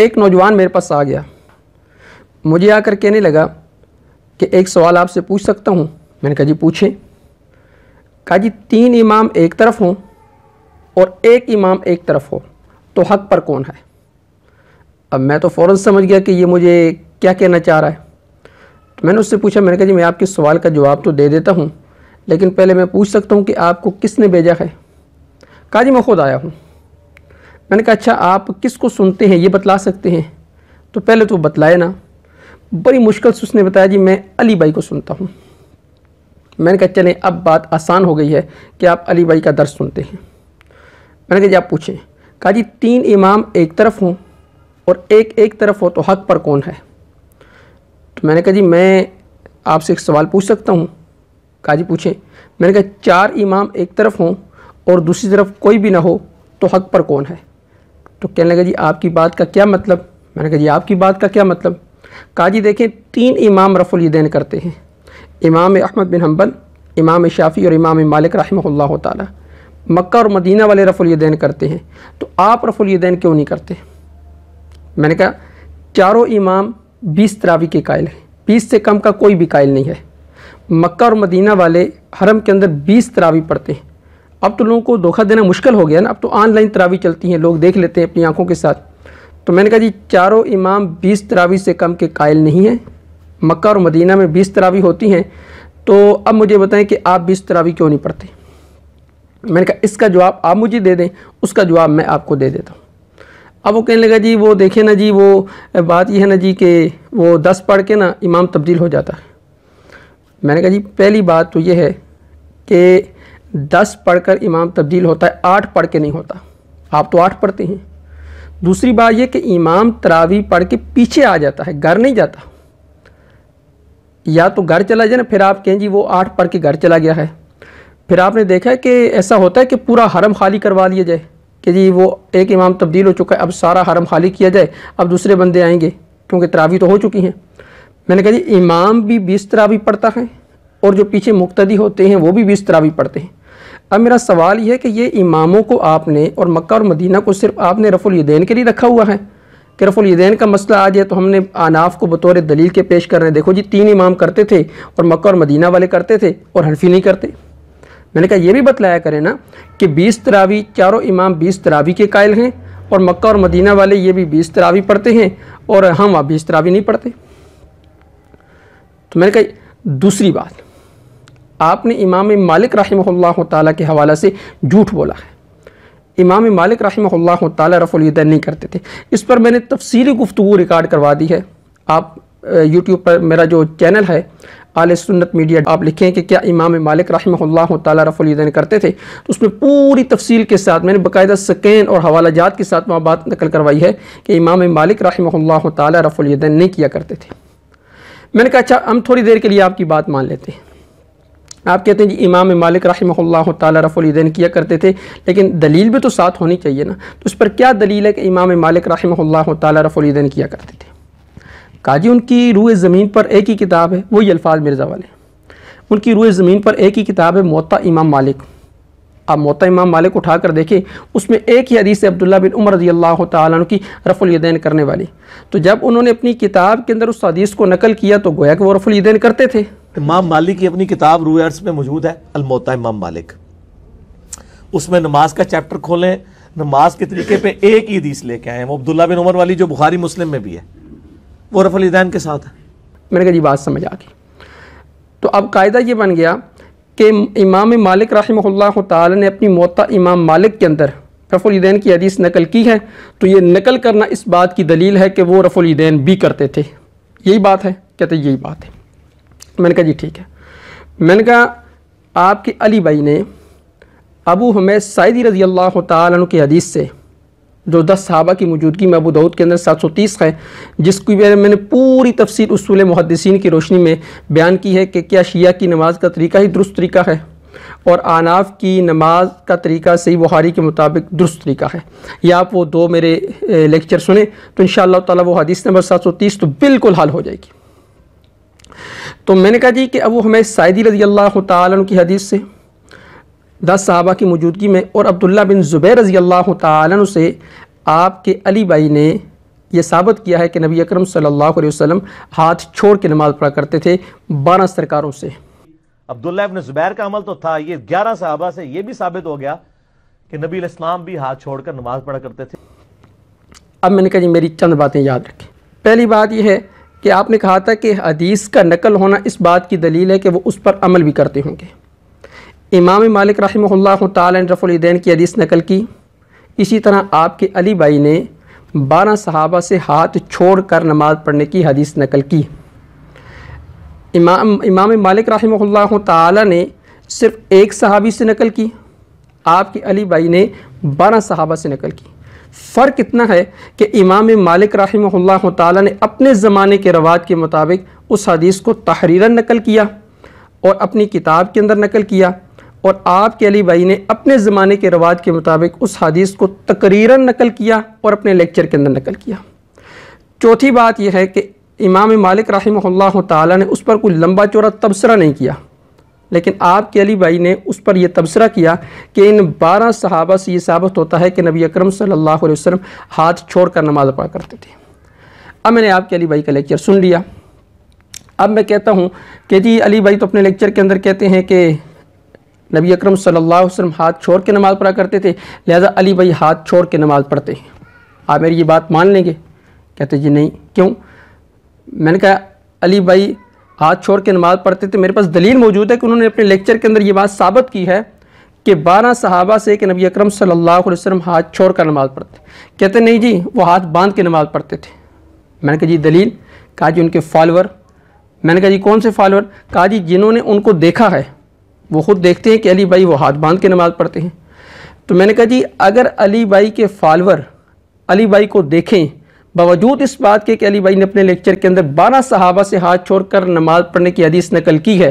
एक नौजवान मेरे पास आ गया मुझे आकर कहने लगा कि एक सवाल आपसे पूछ सकता हूँ मैंने कहा जी पूछें कहा जी तीन इमाम एक तरफ हों और एक इमाम एक तरफ हो तो हक पर कौन है अब मैं तो फ़ौर समझ गया कि ये मुझे क्या कहना चाह रहा है तो मैंने उससे पूछा मैंने कहा जी मैं आपके सवाल का जवाब तो दे देता हूँ लेकिन पहले मैं पूछ सकता हूँ कि आपको किसने भेजा है कहा जी मैं खुद आया हूँ मैंने कहा अच्छा आप किसको सुनते हैं ये बतला सकते हैं तो पहले तो बतलाए ना बड़ी मुश्किल से उसने बताया जी मैं अली भाई को सुनता हूँ मैंने कहा चले अब बात आसान हो गई है कि आप अली भाई का दर्द सुनते हैं मैंने कहा जी आप पूछें कहा जी तीन इमाम एक तरफ हों और एक एक तरफ हो तो हक पर कौन है तो मैंने कहा जी मैं आपसे एक सवाल पूछ सकता हूँ कहा जी पूछें मैंने कहा चार इमाम एक तरफ हों और दूसरी तरफ कोई भी ना हो तो हक पर कौन है तो कहने लगा जी आपकी बात का क्या मतलब मैंने कहा जी आपकी बात का क्या मतलब कहा जी देखें तीन इमाम रफ़ुलदैन करते हैं इमाम अहमद बिन हम्बल इमाम शाफ़ी और इमाम मालिक रहमल्ला ताली मक्का और मदीना वाले रफ़ुलदैन करते हैं तो आप रफ़ुलदैन क्यों नहीं करते मैंने कहा चारों इमाम बीस तरावी के कायल हैं बीस से कम का कोई भी कायल नहीं है मक्का और मदीना वाले हरम के अंदर बीस तरावी पढ़ते हैं अब तो लोगों को धोखा देना मुश्किल हो गया ना अब तो ऑनलाइन तरावी चलती हैं लोग देख लेते हैं अपनी आंखों के साथ तो मैंने कहा जी चारों इमाम बीस तरावी से कम के कायल नहीं हैं मक्का और मदीना में बीस तरावी होती हैं तो अब मुझे बताएं कि आप बीस तरावी क्यों नहीं पढ़ते मैंने कहा इसका जवाब आप मुझे दे दें उसका जवाब मैं आपको दे देता हूँ अब वो कहने लगा जी वो देखे ना जी वो बात यह है ना जी कि वो दस पढ़ के ना इमाम तब्दील हो जाता है मैंने कहा जी पहली बात तो ये है कि दस पढ़कर इमाम तब्दील होता है आठ पढ़ के नहीं होता आप तो आठ पढ़ते हैं दूसरी बात यह कि इमाम तरावी पढ़ के पीछे आ जाता है घर नहीं जाता या तो घर चला जाए ना फिर आप कहें जी वो आठ पढ़ के घर चला गया है फिर आपने देखा है कि ऐसा होता है कि पूरा हरम खाली करवा लिया जाए कि जी वो एक इमाम तब्दील हो चुका है अब सारा हरम खाली किया जाए अब दूसरे बंदे आएंगे क्योंकि तरावी तो हो चुकी हैं मैंने कहा जी इमाम भी बीस तरावी पढ़ता है और जो पीछे मुक्तदी होते हैं वो भी बीस तरावी पढ़ते हैं अब मेरा सवाल यह है कि ये इमामों को आपने और मक्का और मदीना को सिर्फ आपने रफ़ुलदैन के लिए रखा हुआ है कि रफ़ुलदैन का मसला आ जाए तो हमने आनाफ को बतौर दलील के पेश कर रहे हैं देखो जी तीन इमाम करते थे और मक्का और मदीना वाले करते थे और हनफी नहीं करते मैंने कहा यह भी बतलाया करें ना कि बीस तरावी चारों इमाम बीस तरावी के कायल हैं और मक्का और मदीना वाले ये भी बीस तरावी पढ़ते हैं और हम वहाँ बीस तरावी नहीं पढ़ते तो मैंने कहा दूसरी बात आपने इमाम मालिक रही ताला के हवाले से झूठ बोला है इमाम मालिक रही तरफ़ुलदैन नहीं करते थे इस पर मैंने तफसीली गुफ्तु रिकॉर्ड करवा दी है आप यूट्यूब पर मेरा जो चैनल है आल सुन्नत मीडिया आप लिखें कि क्या इमाम मालिक रही तरफ़ुलदैन करते थे तो उसमें पूरी तफसील के साथ मैंने बाकायदा सकैन और हवाला जात के साथ वहाँ बात नकल करवाई है कि इमाम मालिक रही तरफ़ुलदैन नहीं किया करते थे मैंने कहा अच्छा हम थोड़ी देर के लिए आपकी बात मान लेते हैं आप कहते हैं जी इमाम मालिक रही तफुलदैन किया करते थे लेकिन दलील भी तो साथ होनी चाहिए ना तो इस पर क्या दलील है कि इमाम मालिक रही तफुलदैन किया करते थे काजी उनकी रूए ज़मीन पर एक ही किताब है वही अल्फाज मिर्ज़ा वाले उनकी रूए ज़मीन पर एक ही किताब है मोता इमाम मालिक आप मोता इमाम मालिक उठा कर देखें उसमें एक ही हदीस अब्दुल्ला बिन उमर रजी अल्लाह तु की रफ़ुलदैन करने वाली तो जब उन्होंने अपनी किताब के अंदर उस हदीस को नकल किया तो गोया कि वो रफ़ुलदैन करते थे इमाम मालिक की अपनी किताब रू अर्स में मौजूद है अलमोता इमाम मालिक उसमें नमाज का चैप्टर खोलें नमाज के तरीके पे एक ही हदीस लेके आए वो अब्दुल्ला बिन उमर वाली जो बुखारी मुस्लिम में भी है वो रफलदैन के साथ है मैंने कहा जी बात समझ आ गई तो अब कायदा ये बन गया कि इमाम मालिक रही ताल ने अपनी मोता इमाम मालिक के अंदर रफ़ुलदैन की हदीस नकल की है तो ये नकल करना इस बात की दलील है कि वो रफ़ुलदैन भी करते थे यही बात है कहते यही बात है मैंने कहा जी ठीक है मैंने कहा आपके अली भाई ने अबू हमें सैदी रज़ी अल्लाह तु की हदीस से जो दस सहाबा की मौजूदगी में अबू दाऊद के अंदर सात सौ तीस है जिसकी मैंने पूरी तफसील उसूल मुहदसिन की रोशनी में बयान की है कि क्या शिया की नमाज का तरीका ही दुरुस्त तरीका है और आनाफ की नमाज का तरीका सही बुहारी के मुताबिक दुरुस्त तरीका है या आप वो दो मेरे लेक्चर सुने तो इन शाह तदीस नंबर सात सौ तीस तो बिल्कुल हल हो जाएगी तो मैंने कहा जी कि अब हमें सायदी रजी अल्लाह तुम की हदीस से दस साहबा की मौजूदगी में और अब्दुल्ला बिन ज़ुबैर रजी अल्लाह तु से आपके अली भाई ने यह साबित किया है कि नबी अकरम सल्लल्लाहु अलैहि वसल्लम हाथ छोड़ के नमाज़ पढ़ा करते थे बारह सरकारों से अब्दुल्ला अबन ज़ुबैर का अमल तो था ये ग्यारह साहबा से ये भी साबित हो गया कि नबी इस्लाम भी हाथ छोड़कर नमाज़ पढ़ा करते थे अब मैंने कहा जी मेरी चंद बातें याद रखें पहली बात यह है कि आपने कहा था कि हदीस का नकल होना इस बात की दलील है कि वो उस पर अमल भी करते होंगे इमाम मालिक रहमल्ला तफ़ुलदैन की हदीस नकल की इसी तरह आपके अली भाई ने बारह सहाबा से हाथ छोड़ कर नमाज पढ़ने की हदीस नकल की इमाम इमाम मालिक रहमल्ला ने सिर्फ़ एक सहाबी से नकल की आपके अली भाई ने बारह सहाबा से नकल की फ़र्क इतना है कि इमाम मालिक रही ने अपने ज़माने के रवाज के मुताबिक उस हदीस को तहरीरा नकल किया और अपनी किताब के अंदर नकल किया और आपके अली भाई ने अपने ज़माने के रवाज के मुताबिक उस हदीस को तकरीरा नकल किया और अपने लेक्चर के अंदर नकल किया चौथी बात यह है कि इमाम मालिक रही ताला ने उस पर कोई लम्बा चौड़ा तबसरा नहीं किया लेकिन आपके अली भाई ने उस पर यह तबसरा किया कि इन बारह सहाबा से ये साबित होता है कि नबी अक्रम सल्लाम हाथ छोड़ कर नमाज़ पढ़ा करते थे अब मैंने आपके अली भाई का लेक्चर सुन लिया अब मैं कहता हूँ कि जी अली भाई तो अपने लेक्चर के अंदर कहते हैं कि नबी अक्रम सल्लाम हाथ छोड़ के नमाज़ पढ़ा करते थे लिहाजा अली भाई हाथ छोड़ के नमाज़ पढ़ते हैं आप मेरी ये बात मान लेंगे कहते जी नहीं क्यों मैंने कहा अली भाई हाथ छोड़ के नमाज़ पढ़ते थे मेरे पास दलील मौजूद है कि उन्होंने अपने लेक्चर के अंदर ये बात साबित की है कि बारह सहाबा से कि नबी अकरम सल्लल्लाहु अलैहि वसल्लम हाथ छोड़ कर नमाज़ पढ़ते कहते नहीं जी वो हाथ बांध के नमाज़ पढ़ते थे मैंने कहा जी दलील कहा जी उनके फॉलोअर मैंने कहा जी कौन से फॉलोअर कहा जी जिन्होंने उनको देखा है वो खुद देखते हैं कि अली भाई वो हाथ बांध के नमाज़ पढ़ते हैं तो मैंने कहा जी अगर अली भाई के फॉलोअर अली भाई को देखें बावजूद इस बात के कि अली भाई ने अपने लेक्चर के अंदर बारह सहाबा से हाथ छोड़कर नमाज पढ़ने की हदीस नकल की है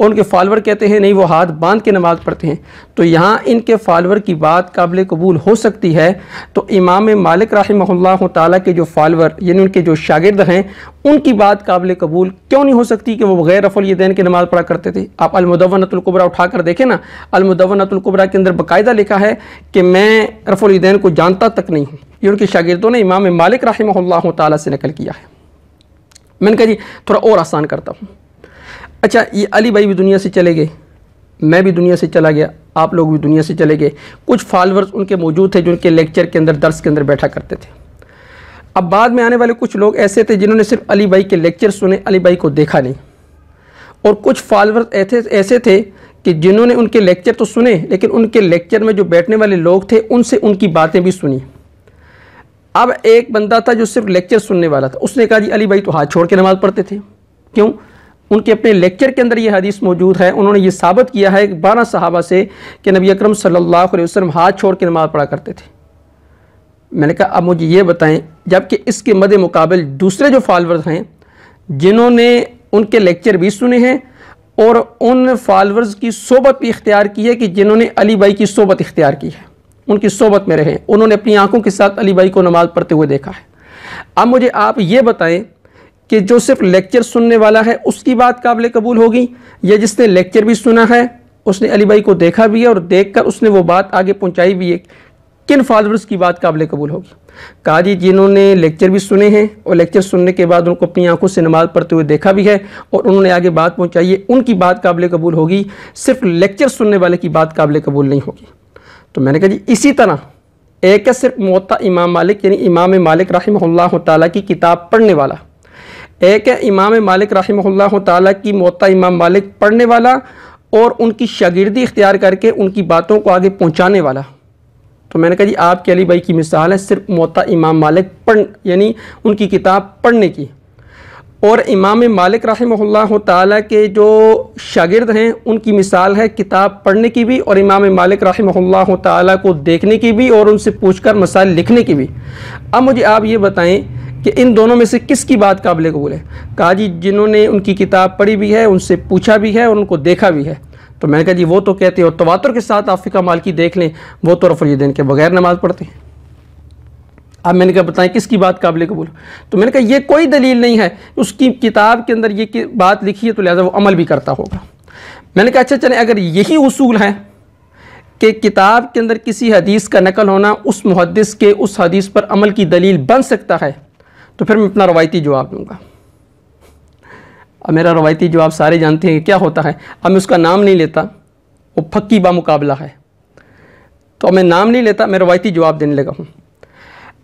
और उनके फॉलोअर कहते हैं नहीं वो हाथ बांध के नमाज पढ़ते हैं तो यहाँ इनके फॉलोअर की बात काबिल कबूल हो सकती है तो इमाम मालिक राहिमल्ला ताली के जो फॉलोअर यानी उनके जो शागिद हैं उनकी बात काबिल कबूल क्यों नहीं हो सकती कि वो गैर रफुल दैन की नमाज पढ़ा करते थे आप अलमदवनतुल्कुबरा उठा कर देखें ना अलमदवनतुल्कुबरा के अंदर बाकायदा लिखा है कि मैं रफुल को जानता तक नहीं हूँ ये उनके शागिर्दों ने इमाम मालिक रही ताली से नकल किया है मैंने कहा जी थोड़ा और आसान करता हूँ अच्छा ये अली भाई भी दुनिया से चले गए मैं भी दुनिया से चला गया आप लोग भी दुनिया से चले गए कुछ फॉलोअर्स उनके मौजूद थे जो उनके लेक्चर के अंदर दर्स के अंदर बैठा करते थे अब बाद में आने वाले कुछ लोग ऐसे थे जिन्होंने सिर्फ अली भाई के लेक्चर सुने अली भाई को देखा नहीं और कुछ फॉलोअर्स ऐसे ऐसे थे कि जिन्होंने उनके लेक्चर तो सुने लेकिन उनके लेक्चर में जो बैठने वाले लोग थे उनसे उनकी बातें भी सुनी अब एक बंदा था जो सिर्फ लेक्चर सुनने वाला था उसने कहा जी अली भाई तो हाथ छोड़ के नमाज़ पढ़ते थे क्यों उनके अपने लेक्चर के अंदर ये हदीस मौजूद है उन्होंने ये साबित किया है बारह सहाबा से कि नबी अकरम सल्लल्लाहु अलैहि वसल्लम हाथ छोड़ के नमाज़ पढ़ा करते थे मैंने कहा अब मुझे ये बताएं जबकि इसके मद मुकाबल दूसरे जो फॉलोअर्स हैं जिन्होंने उनके लेक्चर भी सुने हैं और उन फॉलोअर्स की सोबत भी इख्तियार की है कि जिन्होंने अली भाई की सोबत इख्तियार की है उनकी सोबत में रहे उन्होंने अपनी आंखों के साथ अली भाई को नमाज़ पढ़ते हुए देखा है अब मुझे आप ये बताएं कि जो सिर्फ लेक्चर सुनने वाला है उसकी बात काबिल कबूल होगी या जिसने लेक्चर भी सुना है उसने अली भाई को देखा भी है और देख कर उसने वो बात आगे पहुँचाई भी है किन फॉलोअर्स की बात काबिल कबूल होगी काजी जिन्होंने लेक्चर भी सुने हैं और लेक्चर सुनने के बाद उनको अपनी आंखों से नमाज पढ़ते हुए देखा भी है और उन्होंने आगे बात पहुँचाई है उनकी बात काबिल कबूल होगी सिर्फ लेक्चर सुनने वाले की बात काबिल कबूल नहीं होगी तो मैंने कहा जी इसी तरह एक है सिर्फ मोता इमाम मालिक यानी इमाम मालिक रही ताली की किताब पढ़ने वाला एक है इमाम मालिक रही ताली की मोता इमाम मालिक पढ़ने वाला और उनकी शागिर्दी इख्तियार करके उनकी बातों को आगे पहुँचाने वाला तो मैंने कहा जी आपके अली भाई की मिसाल है सिर्फ मोता इमाम मालिक पढ़ यानी उनकी किताब पढ़ने की और इमाम मालिक रहमल्ला ताली के जो शागिर्द हैं उनकी मिसाल है किताब पढ़ने की भी और इमाम मालिक रहमल्ला ताली को देखने की भी और उनसे पूछ कर मसाइल लिखने की भी अब मुझे आप ये बताएँ कि इन दोनों में से किसकी बात काबिल कबूल है कहा जी जिन्होंने उनकी किताब पढ़ी भी है उनसे पूछा भी है और उनको देखा भी है तो मैंने कहा जी वो तो कहते हैं और तवातर के साथ आप मालिकी मालकी देख लें वो तो रफ़ुल्दीन के बगैर नमाज़ पढ़ते हैं अब मैंने कहा बताएं किसकी बात काबिल कबूल तो मैंने कहा ये कोई दलील नहीं है उसकी किताब के अंदर ये बात लिखी है तो लिहाजा वो अमल भी करता होगा मैंने कहा अच्छा चले अगर यही उसूल है कि किताब के अंदर किसी हदीस का नकल होना उस मुहदस के उस हदीस पर अमल की दलील बन सकता है तो फिर मैं अपना रवायती जवाब दूँगा अब मेरा रवायती जवाब सारे जानते हैं क्या होता है अब मैं उसका नाम नहीं लेता वो फक्की बामुकाबला है तो मैं नाम नहीं लेता मैं रवायती जवाब देने लगा हूँ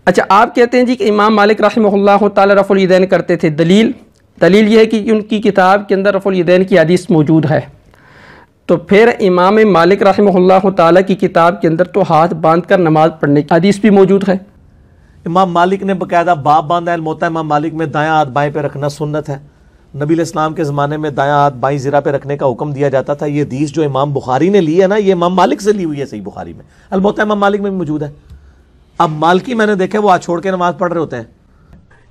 अच्छा आप कहते हैं जी कि इमाम मालिक रही तफ़ुलदैन करते थे दलील दलील ये है कि उनकी किताब के अंदर रफ़ुलदैन की हदीस मौजूद है तो फिर इमाम मालिक रही की किताब के अंदर तो हाथ बांध कर नमाज़ पढ़ने की हदीस भी मौजूद है इमाम मालिक ने बाकायदा बाप बांधा मोता इमाम मालिक में दाया हाथ बाएँ पर रखना सुनत है नबी इस्लाम के ज़माने में दाया हाथ बाई ज़रा पे रखने का हुक्म दिया जाता था ये हदीस जो इमाम बुखारी ने ली है ना ये इमाम मालिक से ली हुई है सही बुखारी में अलमोता इमाम मालिक में भी मौजूद है अब मालकी मैंने देखे वो आज छोड़ के नमाज पढ़ रहे होते हैं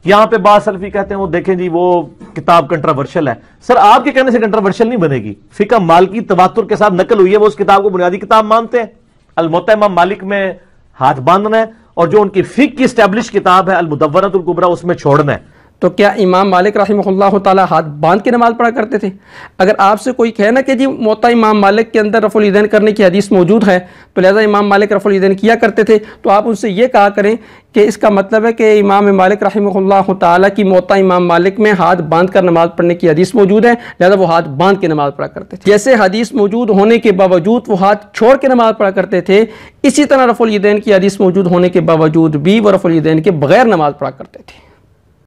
यहां पे बात सल्फी कहते हैं वो देखें जी वो किताब कंट्रावर्शियल है सर आपके कहने से कंट्रावर्शियल नहीं बनेगी फिका मालकी तवातुर के साथ नकल हुई है वो उस किताब को बुनियादी किताब मानते हैं अलमोत इमाम मालिक में हाथ बांधना है और जो उनकी फिक की स्टैब्लिश किताब है अलमुदवरतुल कुबरा उसमें छोड़ना है तो क्या इमाम मालिक रहीमल्ला हाथ बांध के नमाज़ पढ़ा करते थे अगर आपसे कोई कहे ना कि जी मोता इमाम मालिक के अंदर रफ़ुलदैन करने की हदीस मौजूद है तो लिहाजा इमाम मालिक रफ़ुलदैन किया करते थे तो आप उनसे ये कहा करें कि इसका मतलब है कि इमाम मालिक रहीमल्ला ताली की मोता इमाम मालिक में हाथ बांध कर नमाज़ पढ़ने की हदीस मौजूद है लिहाजा वो हाथ बांध के नमाज़ पढ़ा करते थे जैसे हदीस मौजूद होने के बावजूद वो हाथ छोड़ के नमाज़ पढ़ा करते थे इसी तरह रफ़ुलदैन की हदीस मौजूद होने के बावजूद भी वो रफ़ुलदैन के बग़ैर नमाज़ पढ़ा करते थे